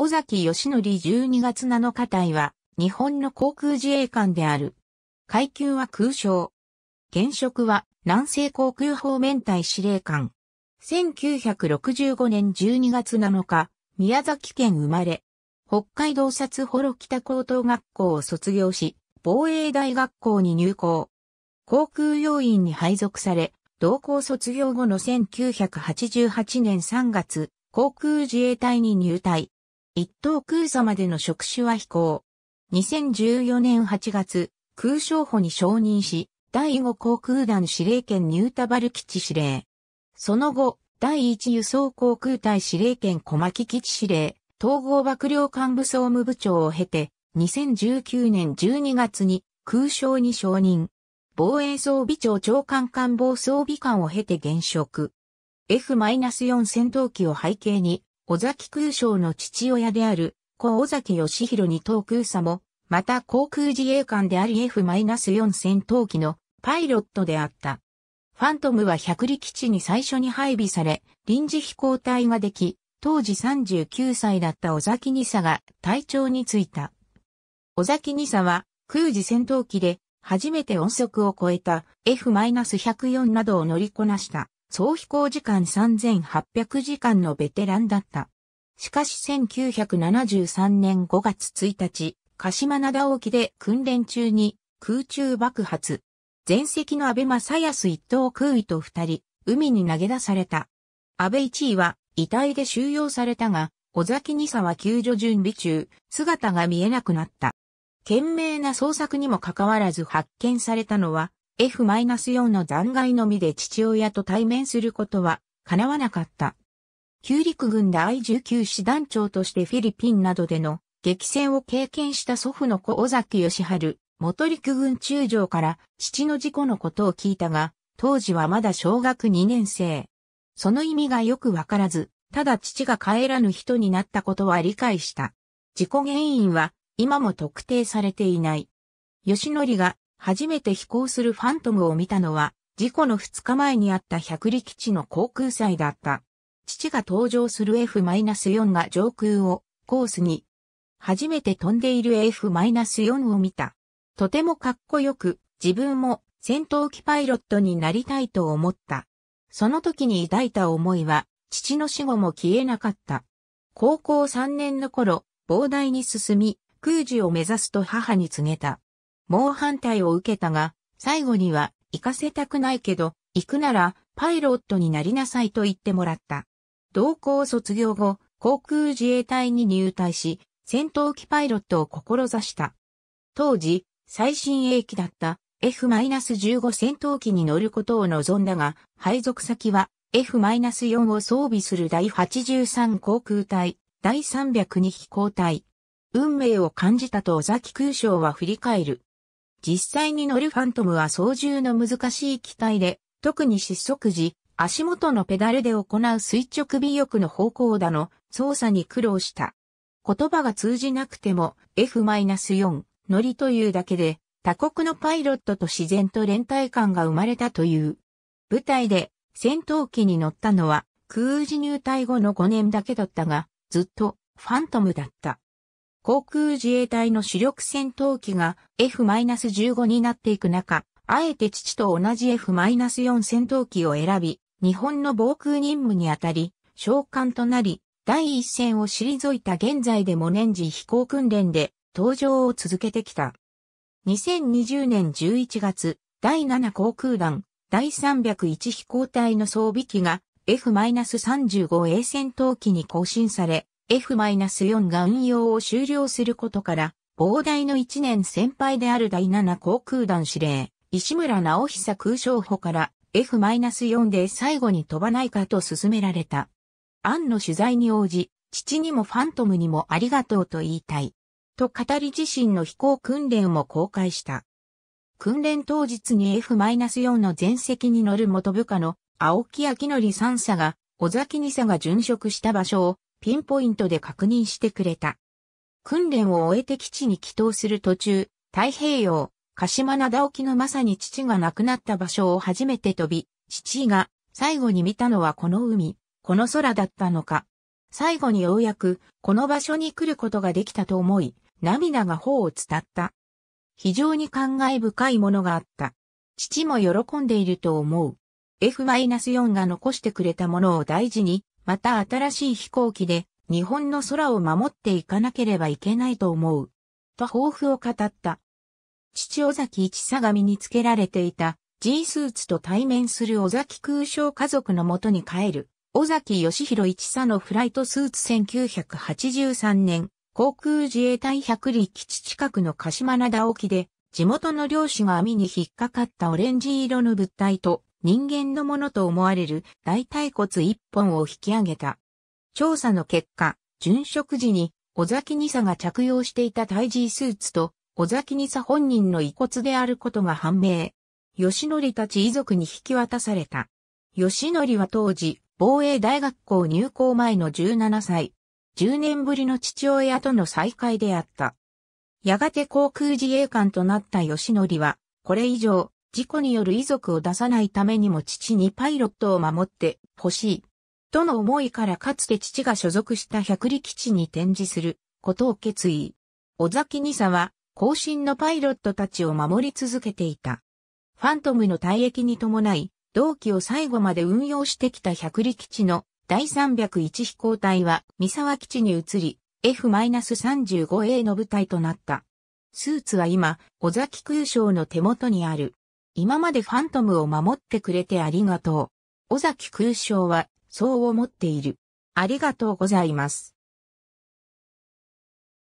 尾崎義則12月7日隊は、日本の航空自衛官である。階級は空将。現職は、南西航空方面隊司令官。1965年12月7日、宮崎県生まれ。北海道札幌北高等学校を卒業し、防衛大学校に入校。航空要員に配属され、同校卒業後の1988年3月、航空自衛隊に入隊。一等空座までの職種は飛行。2014年8月、空将補に承認し、第5航空団司令権ニュータバル基地司令。その後、第1輸送航空隊司令権小牧基地司令、統合幕僚幹部総務部長を経て、2019年12月に空将に承認。防衛装備庁長官官房装備官を経て現職。F-4 戦闘機を背景に、尾崎空将の父親である、小尾崎義弘に等空佐も、また航空自衛官であり F-4 戦闘機のパイロットであった。ファントムは百里基地に最初に配備され、臨時飛行隊ができ、当時39歳だった尾崎二佐が隊長に就いた。尾崎二佐は空自戦闘機で初めて音速を超えた F-104 などを乗りこなした。総飛行時間3800時間のベテランだった。しかし1973年5月1日、鹿島灘沖で訓練中に空中爆発。前席の安倍正康一等空尉と二人、海に投げ出された。安倍一位は遺体で収容されたが、小崎二佐は救助準備中、姿が見えなくなった。懸命な捜索にもかかわらず発見されたのは、F-4 の残骸のみで父親と対面することは叶わなかった。旧陸軍第19師団長としてフィリピンなどでの激戦を経験した祖父の子尾崎義春、元陸軍中将から父の事故のことを聞いたが、当時はまだ小学2年生。その意味がよくわからず、ただ父が帰らぬ人になったことは理解した。事故原因は今も特定されていない。吉則が初めて飛行するファントムを見たのは、事故の2日前にあった百里基地の航空祭だった。父が登場する F-4 が上空をコースに、初めて飛んでいる F-4 を見た。とてもかっこよく、自分も戦闘機パイロットになりたいと思った。その時に抱いた思いは、父の死後も消えなかった。高校3年の頃、膨大に進み、空事を目指すと母に告げた。猛反対を受けたが、最後には行かせたくないけど、行くならパイロットになりなさいと言ってもらった。同校卒業後、航空自衛隊に入隊し、戦闘機パイロットを志した。当時、最新鋭機だった F-15 戦闘機に乗ることを望んだが、配属先は F-4 を装備する第83航空隊、第302飛行隊。運命を感じたと尾崎空将は振り返る。実際に乗るファントムは操縦の難しい機体で、特に失速時、足元のペダルで行う垂直尾翼の方向だの操作に苦労した。言葉が通じなくても F-4 乗りというだけで他国のパイロットと自然と連帯感が生まれたという。舞台で戦闘機に乗ったのは空自入隊後の5年だけだったがずっとファントムだった。航空自衛隊の主力戦闘機が F-15 になっていく中、あえて父と同じ F-4 戦闘機を選び、日本の防空任務にあたり、召喚となり、第一線を退いた現在でも年次飛行訓練で登場を続けてきた。2020年11月、第7航空団、第301飛行隊の装備機が F-35A 戦闘機に更新され、F-4 が運用を終了することから、膨大の1年先輩である第7航空団司令、石村直久空将補から F-4 で最後に飛ばないかと勧められた。案の取材に応じ、父にもファントムにもありがとうと言いたい。と語り自身の飛行訓練も公開した。訓練当日に F-4 の前席に乗る元部下の青木明則3佐が、小崎2佐が殉職した場所をピンポイントで確認してくれた。訓練を終えて基地に帰投する途中、太平洋、鹿島灘沖のまさに父が亡くなった場所を初めて飛び、父が最後に見たのはこの海、この空だったのか。最後にようやくこの場所に来ることができたと思い、涙が頬を伝った。非常に感慨深いものがあった。父も喜んでいると思う。F-4 が残してくれたものを大事にまた新しい飛行機で日本の空を守っていかなければいけないと思う。と抱負を語った。父尾崎一相模につけられていた G スーツと対面する尾崎空将家族のもとに帰る。尾崎義弘一佐のフライトスーツ1983年、航空自衛隊百里基地近くの鹿島灘沖で、地元の漁師が網に引っかかったオレンジ色の物体と、人間のものと思われる大腿骨一本を引き上げた。調査の結果、殉職時に小崎二佐が着用していた胎児スーツと小崎二佐本人の遺骨であることが判明。吉則たち遺族に引き渡された。吉則は当時、防衛大学校入校前の17歳。10年ぶりの父親との再会であった。やがて航空自衛官となった吉則は、これ以上、事故による遺族を出さないためにも父にパイロットを守ってほしい。との思いからかつて父が所属した百里基地に展示することを決意。小崎二佐は後進のパイロットたちを守り続けていた。ファントムの退役に伴い、同期を最後まで運用してきた百里基地の第301飛行隊は三沢基地に移り、F-35A の部隊となった。スーツは今、小崎空将の手元にある。今までファントムを守ってくれてありがとう。尾崎空将は、そう思っている。ありがとうございます。